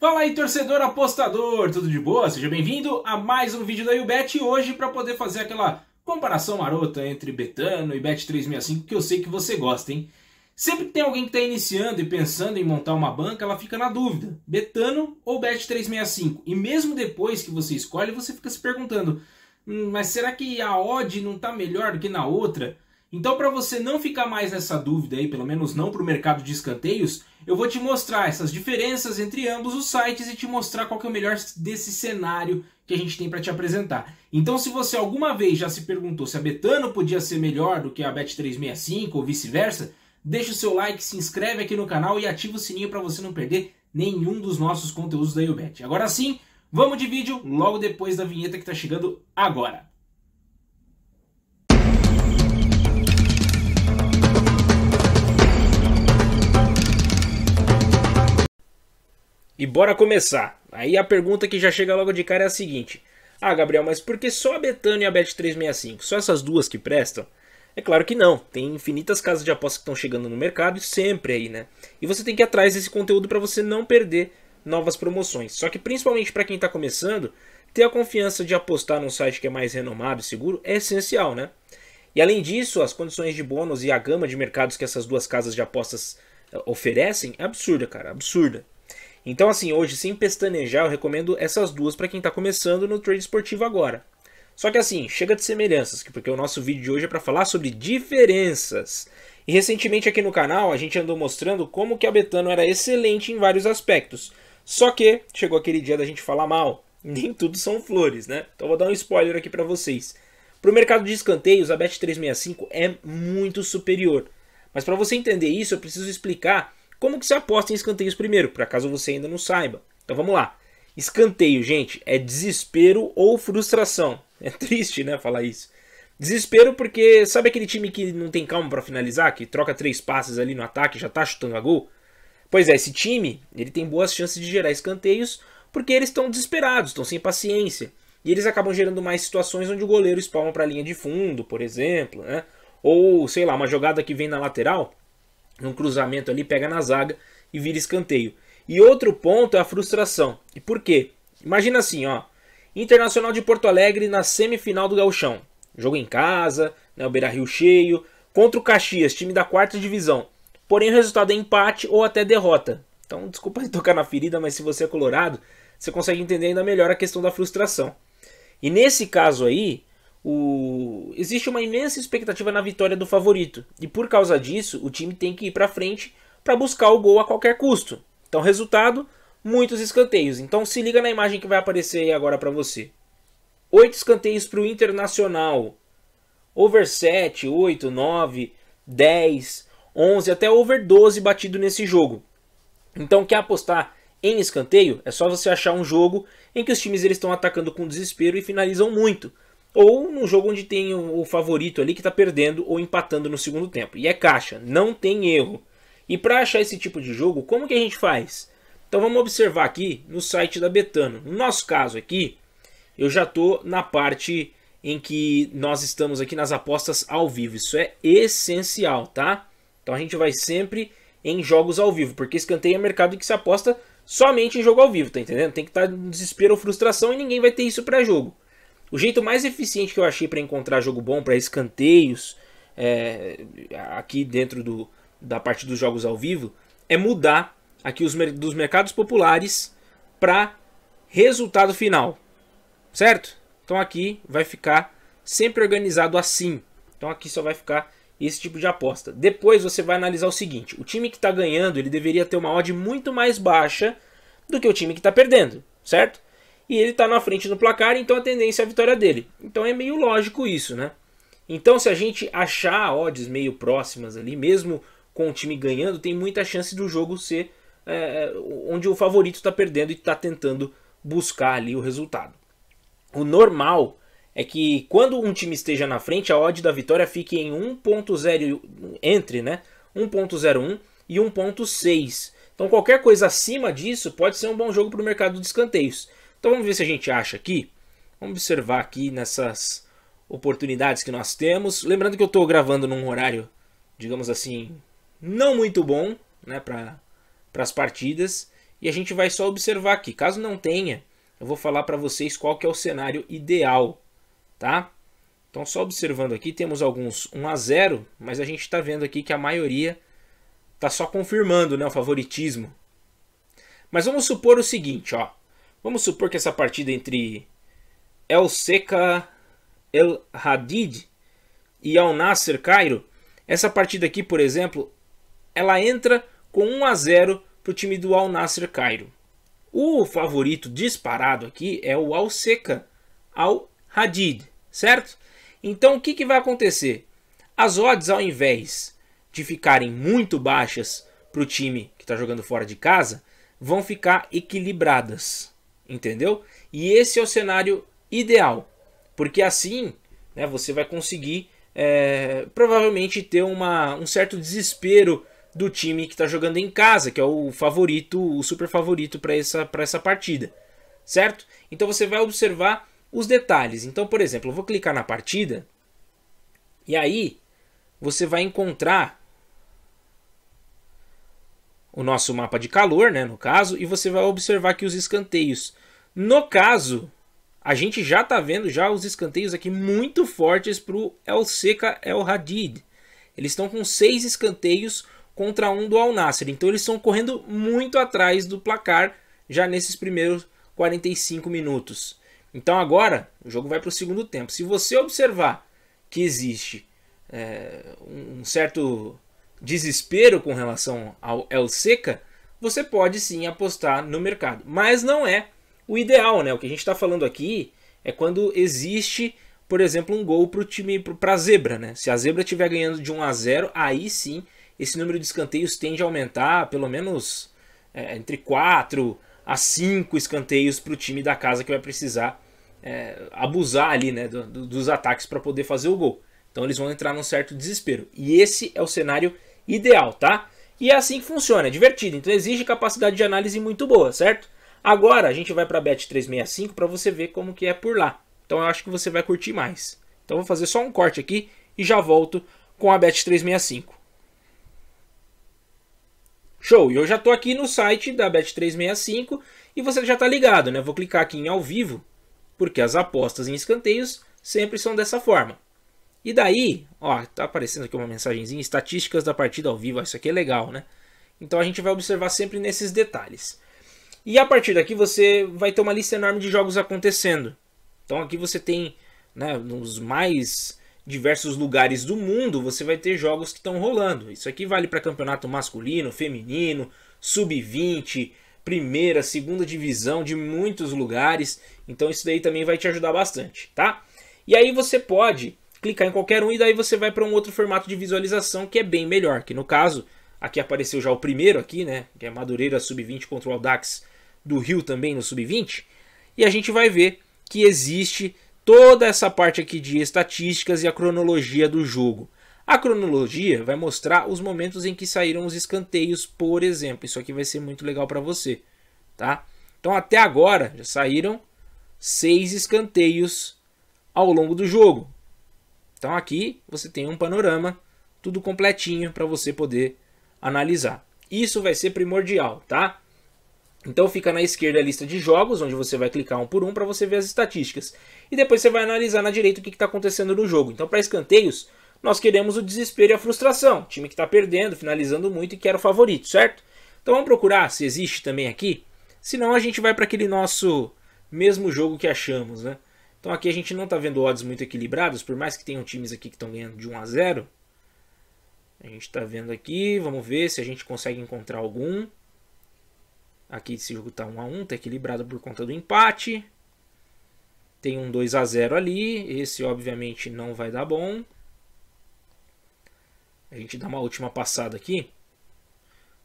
Fala aí, torcedor apostador, tudo de boa? Seja bem-vindo a mais um vídeo da E hoje para poder fazer aquela comparação marota entre Betano e Bet365 que eu sei que você gosta, hein? Sempre que tem alguém que está iniciando e pensando em montar uma banca, ela fica na dúvida: Betano ou Bet365? E mesmo depois que você escolhe, você fica se perguntando: hum, mas será que a odd não está melhor do que na outra? Então, para você não ficar mais nessa dúvida aí, pelo menos não para o mercado de escanteios, eu vou te mostrar essas diferenças entre ambos os sites e te mostrar qual é o melhor desse cenário que a gente tem para te apresentar. Então, se você alguma vez já se perguntou se a Betano podia ser melhor do que a Bet365 ou vice-versa, deixa o seu like, se inscreve aqui no canal e ativa o sininho para você não perder nenhum dos nossos conteúdos da UBET. Agora sim, vamos de vídeo logo depois da vinheta que está chegando agora. E bora começar. Aí a pergunta que já chega logo de cara é a seguinte: Ah, Gabriel, mas por que só a Betano e a Bet365? Só essas duas que prestam? É claro que não. Tem infinitas casas de apostas que estão chegando no mercado, sempre aí, né? E você tem que ir atrás desse conteúdo para você não perder novas promoções. Só que principalmente para quem está começando, ter a confiança de apostar num site que é mais renomado e seguro é essencial, né? E além disso, as condições de bônus e a gama de mercados que essas duas casas de apostas eh, oferecem é absurda, cara, absurda. Então, assim, hoje, sem pestanejar, eu recomendo essas duas para quem está começando no trade esportivo agora. Só que assim, chega de semelhanças, porque o nosso vídeo de hoje é para falar sobre diferenças. E recentemente aqui no canal a gente andou mostrando como que a Betano era excelente em vários aspectos. Só que chegou aquele dia da gente falar mal. Nem tudo são flores, né? Então vou dar um spoiler aqui para vocês. Para o mercado de escanteios, a Bet365 é muito superior. Mas para você entender isso, eu preciso explicar como que se aposta em escanteios primeiro, para caso você ainda não saiba? Então vamos lá. Escanteio, gente, é desespero ou frustração. É triste, né, falar isso. Desespero porque sabe aquele time que não tem calma para finalizar, que troca três passes ali no ataque, já tá chutando a gol? Pois é, esse time, ele tem boas chances de gerar escanteios porque eles estão desesperados, estão sem paciência. E eles acabam gerando mais situações onde o goleiro espalma para a linha de fundo, por exemplo, né? Ou, sei lá, uma jogada que vem na lateral, num cruzamento ali, pega na zaga e vira escanteio. E outro ponto é a frustração. E por quê? Imagina assim, ó. Internacional de Porto Alegre na semifinal do Gauchão. Jogo em casa, né, o Beira-Rio cheio, contra o Caxias, time da quarta divisão. Porém, o resultado é empate ou até derrota. Então, desculpa de tocar na ferida, mas se você é colorado, você consegue entender ainda melhor a questão da frustração. E nesse caso aí, o... existe uma imensa expectativa na vitória do favorito. E por causa disso, o time tem que ir para frente para buscar o gol a qualquer custo. Então, resultado, muitos escanteios. Então, se liga na imagem que vai aparecer aí agora para você. Oito escanteios para o Internacional. Over 7, 8, 9, 10, 11, até over 12 batido nesse jogo. Então, quer apostar em escanteio? É só você achar um jogo em que os times eles estão atacando com desespero e finalizam muito ou num jogo onde tem o favorito ali que está perdendo ou empatando no segundo tempo. E é caixa, não tem erro. E para achar esse tipo de jogo, como que a gente faz? Então vamos observar aqui no site da Betano. No nosso caso aqui, eu já estou na parte em que nós estamos aqui nas apostas ao vivo. Isso é essencial, tá? Então a gente vai sempre em jogos ao vivo, porque escanteio é mercado que se aposta somente em jogo ao vivo, tá entendendo? Tem que estar tá em desespero ou frustração e ninguém vai ter isso para jogo. O jeito mais eficiente que eu achei para encontrar jogo bom para escanteios é, aqui dentro do, da parte dos jogos ao vivo é mudar aqui os dos mercados populares para resultado final, certo? Então aqui vai ficar sempre organizado assim. Então aqui só vai ficar esse tipo de aposta. Depois você vai analisar o seguinte: o time que está ganhando ele deveria ter uma odd muito mais baixa do que o time que está perdendo, certo? e ele está na frente no placar, então a tendência é a vitória dele. Então é meio lógico isso, né? Então se a gente achar odds meio próximas ali, mesmo com o time ganhando, tem muita chance do jogo ser é, é onde o favorito está perdendo e está tentando buscar ali o resultado. O normal é que quando um time esteja na frente, a odd da vitória fique em 1.0 entre, né? 1.01 e 1.6. Então qualquer coisa acima disso pode ser um bom jogo para o mercado de escanteios. Então vamos ver se a gente acha aqui. Vamos observar aqui nessas oportunidades que nós temos. Lembrando que eu estou gravando num horário, digamos assim, não muito bom né, para as partidas. E a gente vai só observar aqui. Caso não tenha, eu vou falar para vocês qual que é o cenário ideal. Tá? Então só observando aqui, temos alguns 1 a 0, mas a gente está vendo aqui que a maioria está só confirmando né, o favoritismo. Mas vamos supor o seguinte, ó. Vamos supor que essa partida entre El Seca El Hadid e Al Nasser Cairo, essa partida aqui, por exemplo, ela entra com 1 a 0 para o time do Al Nasser Cairo. O favorito disparado aqui é o Al Seca Al Hadid, certo? Então o que, que vai acontecer? As odds, ao invés de ficarem muito baixas para o time que está jogando fora de casa, vão ficar equilibradas entendeu? E esse é o cenário ideal, porque assim né, você vai conseguir é, provavelmente ter uma, um certo desespero do time que está jogando em casa, que é o favorito, o super favorito para essa, essa partida, certo? Então você vai observar os detalhes. Então, por exemplo, eu vou clicar na partida e aí você vai encontrar o nosso mapa de calor, né, no caso, e você vai observar aqui os escanteios. No caso, a gente já está vendo já os escanteios aqui muito fortes para o El Seca El Hadid. Eles estão com seis escanteios contra um do Al Nasser. Então eles estão correndo muito atrás do placar já nesses primeiros 45 minutos. Então agora o jogo vai para o segundo tempo. Se você observar que existe é, um certo desespero com relação ao El Seca, você pode sim apostar no mercado. Mas não é o ideal, né? O que a gente está falando aqui é quando existe, por exemplo, um gol para o time, para a Zebra, né? Se a Zebra estiver ganhando de 1 a 0, aí sim esse número de escanteios tende a aumentar pelo menos é, entre 4 a 5 escanteios para o time da casa que vai precisar é, abusar ali né, do, do, dos ataques para poder fazer o gol. Então eles vão entrar num certo desespero. E esse é o cenário ideal, tá? E é assim que funciona, é divertido, então exige capacidade de análise muito boa, certo? Agora a gente vai para a Bet365 para você ver como que é por lá. Então eu acho que você vai curtir mais. Então vou fazer só um corte aqui e já volto com a Bet365. Show! E eu já estou aqui no site da Bet365 e você já está ligado, né? Vou clicar aqui em ao vivo, porque as apostas em escanteios sempre são dessa forma. E daí, ó, tá aparecendo aqui uma mensagenzinha, estatísticas da partida ao vivo, isso aqui é legal, né? Então a gente vai observar sempre nesses detalhes. E a partir daqui você vai ter uma lista enorme de jogos acontecendo. Então aqui você tem, né, nos mais diversos lugares do mundo, você vai ter jogos que estão rolando. Isso aqui vale para campeonato masculino, feminino, sub-20, primeira, segunda divisão de muitos lugares. Então isso daí também vai te ajudar bastante, tá? E aí você pode clicar em qualquer um e daí você vai para um outro formato de visualização que é bem melhor, que no caso, aqui apareceu já o primeiro aqui, né, que é Madureira Sub-20 contra o Aldax do Rio também no Sub-20, e a gente vai ver que existe toda essa parte aqui de estatísticas e a cronologia do jogo. A cronologia vai mostrar os momentos em que saíram os escanteios, por exemplo. Isso aqui vai ser muito legal para você, tá? Então até agora já saíram seis escanteios ao longo do jogo. Então aqui você tem um panorama, tudo completinho para você poder analisar. Isso vai ser primordial, tá? Então fica na esquerda a lista de jogos, onde você vai clicar um por um para você ver as estatísticas. E depois você vai analisar na direita o que está acontecendo no jogo. Então para escanteios, nós queremos o desespero e a frustração. Time que está perdendo, finalizando muito e que era o favorito, certo? Então vamos procurar se existe também aqui. Senão a gente vai para aquele nosso mesmo jogo que achamos, né? Então aqui a gente não está vendo odds muito equilibrados, por mais que tenham times aqui que estão ganhando de 1 a 0. A gente está vendo aqui, vamos ver se a gente consegue encontrar algum. Aqui esse jogo está 1 a 1, está equilibrado por conta do empate. Tem um 2 a 0 ali, esse obviamente não vai dar bom. A gente dá uma última passada aqui,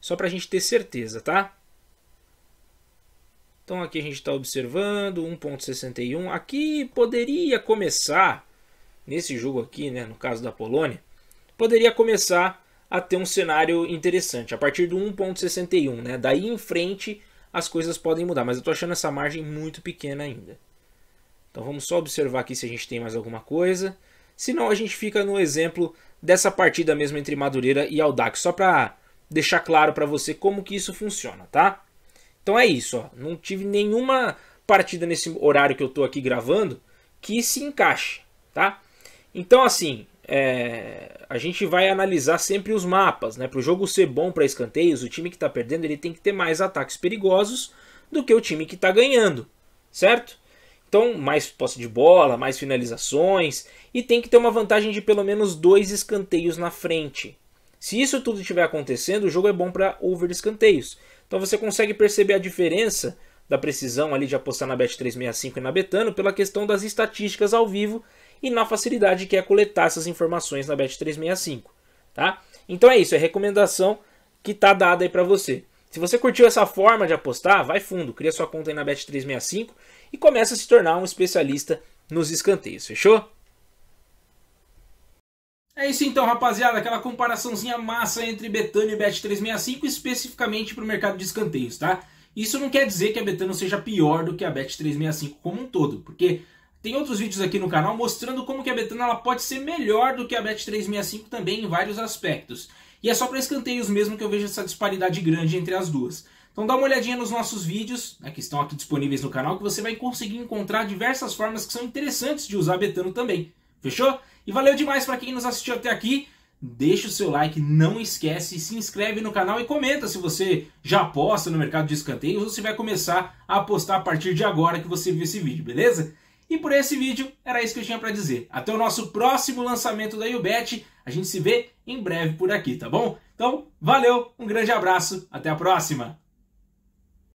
só para a gente ter certeza, tá? Então aqui a gente está observando 1.61. Aqui poderia começar, nesse jogo aqui, né, no caso da Polônia, poderia começar a ter um cenário interessante. A partir do 1.61, né? Daí em frente as coisas podem mudar, mas eu estou achando essa margem muito pequena ainda. Então vamos só observar aqui se a gente tem mais alguma coisa. Senão a gente fica no exemplo dessa partida mesmo entre Madureira e Aldax, só para deixar claro para você como que isso funciona, tá? Então é isso, ó. não tive nenhuma partida nesse horário que eu tô aqui gravando que se encaixe, tá? Então assim, é... a gente vai analisar sempre os mapas, né? Para o jogo ser bom para escanteios, o time que está perdendo ele tem que ter mais ataques perigosos do que o time que está ganhando, certo? Então, mais posse de bola, mais finalizações e tem que ter uma vantagem de pelo menos dois escanteios na frente. Se isso tudo estiver acontecendo, o jogo é bom para over escanteios. Então você consegue perceber a diferença da precisão ali de apostar na Bet365 e na Betano pela questão das estatísticas ao vivo e na facilidade que é coletar essas informações na Bet365, tá? Então é isso, é recomendação que tá dada aí para você. Se você curtiu essa forma de apostar, vai fundo, cria sua conta aí na Bet365 e começa a se tornar um especialista nos escanteios, fechou? É isso então, rapaziada, aquela comparaçãozinha massa entre Betano e Bet365, especificamente para o mercado de escanteios, tá? Isso não quer dizer que a Betano seja pior do que a Bet365 como um todo, porque tem outros vídeos aqui no canal mostrando como que a Betano ela pode ser melhor do que a Bet365 também em vários aspectos. E é só para escanteios mesmo que eu vejo essa disparidade grande entre as duas. Então dá uma olhadinha nos nossos vídeos, né, que estão aqui disponíveis no canal, que você vai conseguir encontrar diversas formas que são interessantes de usar Betano também. Fechou? E valeu demais para quem nos assistiu até aqui. Deixa o seu like, não esquece, se inscreve no canal e comenta se você já aposta no mercado de escanteios ou se vai começar a apostar a partir de agora que você viu esse vídeo, beleza? E por esse vídeo era isso que eu tinha para dizer. Até o nosso próximo lançamento da Ubet. A gente se vê em breve por aqui, tá bom? Então, valeu, um grande abraço, até a próxima.